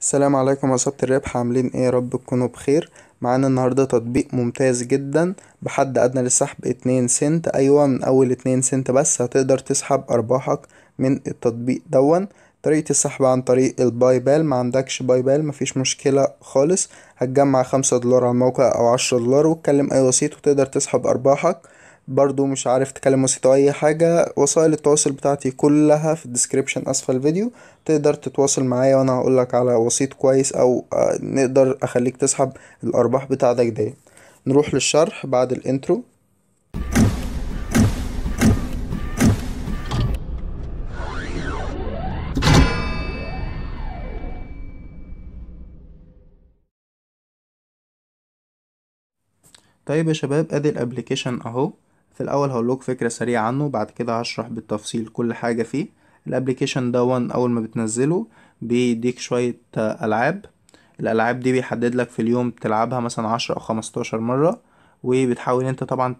السلام عليكم يا سبت الربح عاملين ايه يا رب تكونوا بخير معانا النهاردة تطبيق ممتاز جدا بحد ادنى للسحب اتنين سنت ايوه من اول اتنين سنت بس هتقدر تسحب ارباحك من التطبيق دون طريقة السحب عن طريق الباي بال ما عندكش باي بال مفيش مشكلة خالص هتجمع خمسة دولار على الموقع او عشرة دولار وتكلم اي وسيط وتقدر تسحب ارباحك برضو مش عارف تكلم وسيط او اي حاجة وسائل التواصل بتاعتي كلها في الديسكريبشن اسفل الفيديو تقدر تتواصل معايا وانا هقولك على وسيط كويس او آه، نقدر اخليك تسحب الارباح بتاعتك ديت نروح للشرح بعد الانترو طيب يا شباب ادي الابليكيشن اهو في الاول هقولك فكرة سريعة عنه بعد كده هشرح بالتفصيل كل حاجة فيه الابليكيشن ده وان اول ما بتنزله بيديك شوية العاب الالعاب دي بيحدد لك في اليوم تلعبها مثلا عشرة او خمستاشر مرة وبتحاول انت طبعا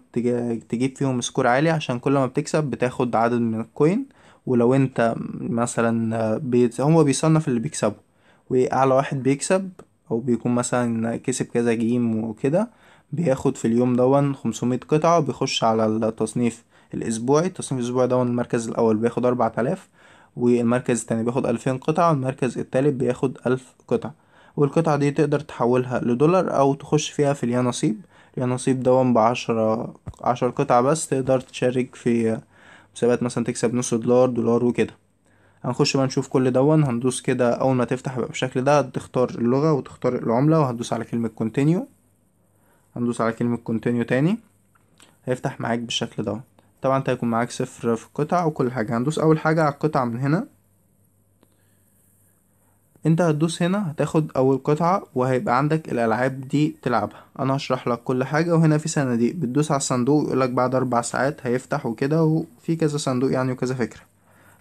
تجيب فيهم سكور عالي عشان كل ما بتكسب بتاخد عدد من الكوين ولو انت مثلا بيت هو بيصنف اللي بيكسبه واعلى واحد بيكسب او بيكون مثلا كسب كذا جيم وكده بياخد في اليوم دون خمسمية قطعة وبيخش على التصنيف الأسبوعي التصنيف الأسبوعي دون المركز الأول بياخد أربعة آلاف والمركز التاني بياخد ألفين قطعة والمركز التالت بياخد ألف قطعة والقطعة دي تقدر تحولها لدولار أو تخش فيها في اليانصيب اليانصيب دون بعشرة عشر قطع بس تقدر تشارك في مسابقات مثلا تكسب نص دولار دولار وكده هنخش بقى نشوف كل دون هندوس كده أول ما تفتح بقى بالشكل ده تختار اللغة وتختار العملة وهندوس على كلمة continue هندوس على كلمة كونتينيو تاني هيفتح معاك بالشكل ده طبعا انت هيكون معاك صفر في القطع وكل حاجة هندوس اول حاجة على القطعة من هنا انت هتدوس هنا هتاخد اول قطعة وهيبقى عندك الالعاب دي تلعبها انا هشرح لك كل حاجة وهنا في صناديق بتدوس على الصندوق يقولك بعد اربع ساعات هيفتح وكده وفي كذا صندوق يعني وكذا فكرة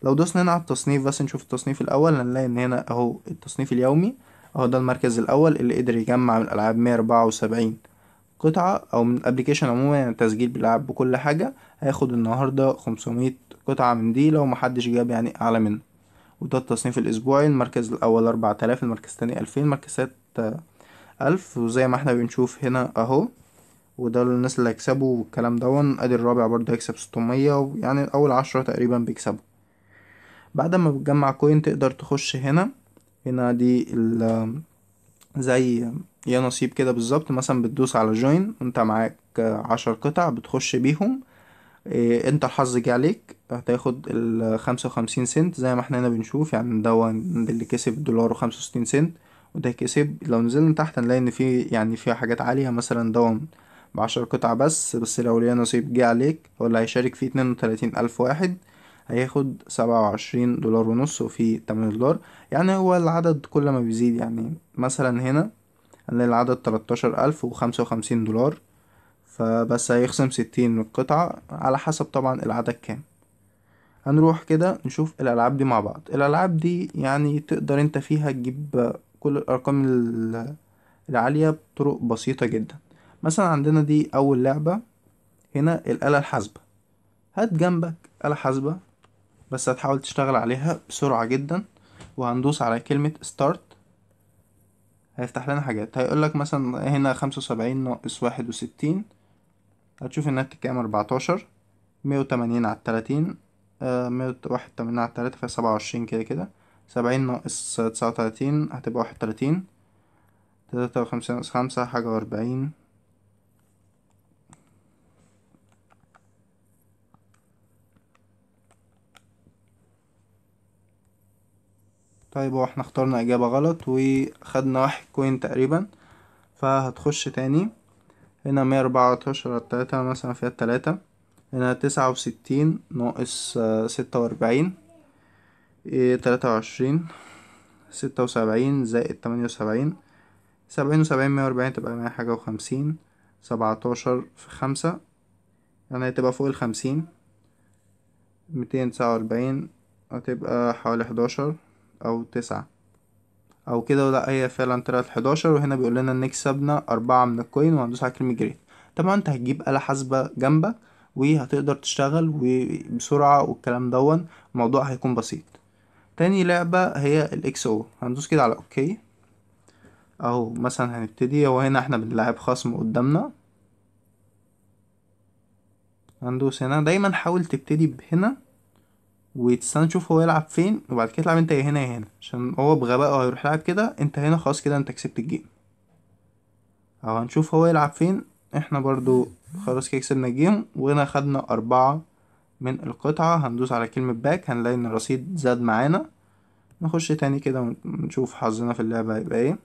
لو دوسنا هنا على التصنيف بس نشوف التصنيف الاول هنلاقي ان هنا اهو التصنيف اليومي اهو ده المركز الاول اللي قدر يجمع من الالعاب 174 قطعة أو من أبليكيشن عموما يعني التسجيل بيلعب بكل حاجة هياخد النهاردة خمسمية قطعة من دي لو محدش جاب يعني أعلى منه وده التصنيف الأسبوعي المركز الأول أربعة آلاف المركز التاني ألفين المركز ألف وزي ما احنا بنشوف هنا أهو وده الناس اللي هيكسبوا والكلام دون ادي الرابع برضه هيكسب ستمية ويعني اول عشرة تقريبا بيكسبوا بعد ما بتجمع كوين تقدر تخش هنا هنا دي زي يا نصيب كده بالظبط مثلا بتدوس على جوين انت معاك عشر قطع بتخش بيهم إيه انت الحظ جه عليك هتاخد ال وخمسين سنت زي ما احنا هنا بنشوف يعني ده اللي كسب دولار وخمسة وستين سنت وده كسب لو نزلنا تحت هنلاقي ان في يعني في حاجات عالية مثلا ده بعشر قطع بس بس لو ليا نصيب جه عليك هو اللي هيشارك فيه اتنين وتلاتين ألف واحد هياخد سبعة وعشرين دولار ونص وفي تمانية دولار يعني هو العدد كل ما بيزيد يعني مثلا هنا هنلاقي العدد تلتاشر ألف وخمسة وخمسين دولار فبس هيخصم ستين من القطعة على حسب طبعا العدد كام هنروح كده نشوف الألعاب دي مع بعض الألعاب دي يعني تقدر انت فيها تجيب كل الأرقام العالية بطرق بسيطة جدا مثلا عندنا دي أول لعبة هنا الآلة الحاسبة هات جنبك آلة حاسبة بس هتحاول تشتغل عليها بسرعة جدا وهندوس على كلمة start هيفتح لنا حاجات هيقولك مثلا هنا خمسة وسبعين ناقص واحد وستين هتشوف انها بتتكام اربعتاشر مية وتمانين على التلاتين آه، مية واحد تمانين على التلاتة فهي سبعة وعشرين كده كده سبعين ناقص تسعة وتلاتين هتبقى واحد وتلاتين تلاتة وخمسين ناقص خمسة حاجة وأربعين طيب هو احنا اخترنا اجابة غلط وخدنا واحد كوين تقريبا فهتخش تاني هنا مية اربعة على تلاتة مثلا فيها التلاتة هنا تسعة وستين ناقص آه، ستة واربعين إيه، تلاتة وعشرين ستة وسبعين زائد تمانية وسبعين سبعين وسبعين مية واربعين تبقى مية حاجة وخمسين سبعتاشر في خمسة يعني هتبقى فوق الخمسين ميتين تسعة واربعين هتبقى حوالي حداشر او تسعة او كده ولا هي فعلا طلعت حداشر وهنا بيقول لنا ان كسبنا اربعة من الكوين وهندوس على كلمة جريت طبعا انت هتجيب آلة حاسبة جنبك وهتقدر تشتغل وبسرعة والكلام دون الموضوع هيكون بسيط تاني لعبة هي الاكس او هندوس كده على اوكي اهو مثلا هنبتدي هو هنا احنا بنلعب خصم قدامنا هندوس هنا دايما حاول تبتدي بهنا وتستنى تشوف هو يلعب فين وبعد كده تلعب انت يا هنا يا هنا عشان هو بغباءه هيروح يلعب كده انت هنا خلاص كده انت كسبت الجيم اهو هنشوف هو يلعب فين احنا برضو خلاص كده كسبنا الجيم وهنا خدنا أربعة من القطعة هندوس على كلمة باك هنلاقي ان الرصيد زاد معانا نخش تاني كده ونشوف حظنا في اللعبة هيبقى ايه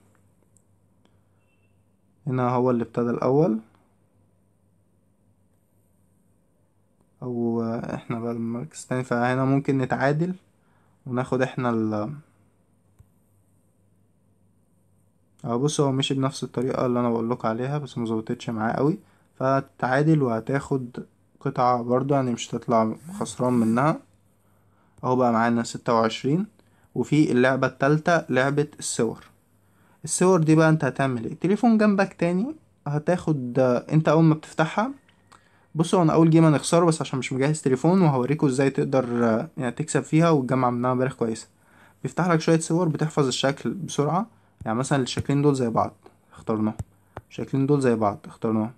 هنا هو اللي ابتدى الأول احنا بقى المركز التاني فهنا ممكن نتعادل وناخد احنا ال اه بص هو مشي بنفس الطريقة اللي انا بقولك عليها بس مظبطتش معاه قوي فهتتعادل وهتاخد قطعة برضو يعني مش هتطلع خسران منها اهو بقى معانا ستة وعشرين وفي اللعبة التالتة لعبة الصور الصور دي بقى انت هتعمل ايه تليفون جنبك تاني هتاخد آه، انت اول ما بتفتحها بصوا انا اول جيم هنخسره بس عشان مش مجهز تليفون وهوريكم ازاي تقدر يعني تكسب فيها وتجمع منها مبالغ كويسه بيفتح لك شويه صور بتحفظ الشكل بسرعه يعني مثلا الشكلين دول زي بعض اخترناهم الشكلين دول زي بعض اخترناهم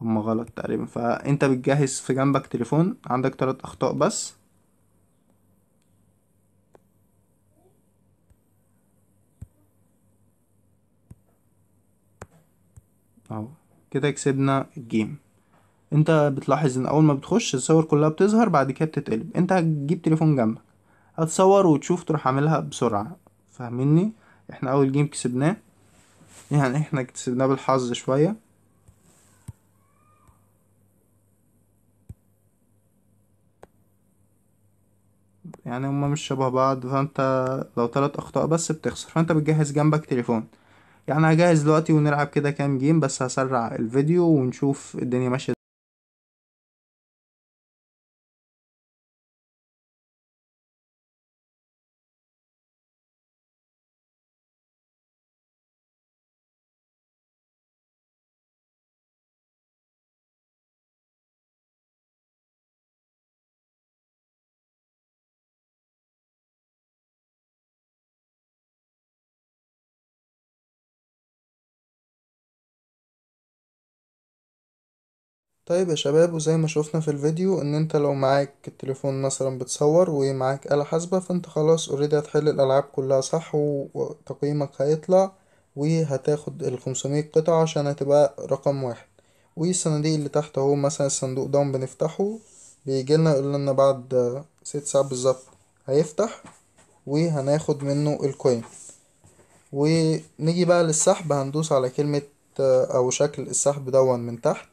هما غلط تقريبا فانت بتجهز في جنبك تليفون عندك تلات اخطاء بس اهو كده كسبنا الجيم انت بتلاحظ ان اول ما بتخش الصور كلها بتظهر بعد كده بتتقلب انت هتجيب تليفون جنبك هتصور وتشوف تروح عاملها بسرعة فاهمني احنا اول جيم كسبناه يعني احنا كسبناه بالحظ شوية يعني هما مش شبه بعض فانت لو تلات اخطاء بس بتخسر فانت بتجهز جنبك تليفون يعني هجهز دلوقتي ونلعب كده كام جيم بس هسرع الفيديو ونشوف الدنيا ماشية طيب يا شباب وزي ما شوفنا في الفيديو ان انت لو معاك التليفون مثلا بتصور ومعاك آلة حاسبة فانت خلاص اوريدي هتحل الالعاب كلها صح وتقييمك هيطلع وهتاخد الخمسمية قطعة عشان هتبقى رقم واحد والصناديق اللي تحت اهو مثلا الصندوق ده بنفتحه بيجيلنا يقول لنا بعد ست ساعات بالظبط هيفتح وهناخد منه الكوين ونيجي بقى للسحب هندوس على كلمة او شكل السحب دون من تحت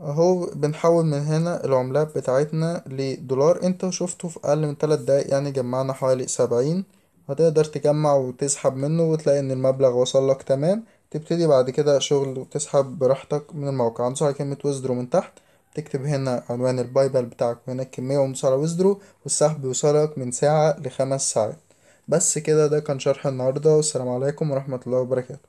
اهو بنحول من هنا العملات بتاعتنا لدولار انت شفته في اقل من تلات دقايق يعني جمعنا حوالي سبعين هتقدر تجمع وتسحب منه وتلاقي ان المبلغ وصلك تمام تبتدي بعد كده شغل وتسحب براحتك من الموقع هندوس على كلمة وزدرو من تحت تكتب هنا عنوان البايبل بتاعك وهنا الكمية وندوس على ويزدرو والسحب يوصلك من ساعة لخمس ساعات بس كده ده كان شرح النهاردة والسلام عليكم ورحمة الله وبركاته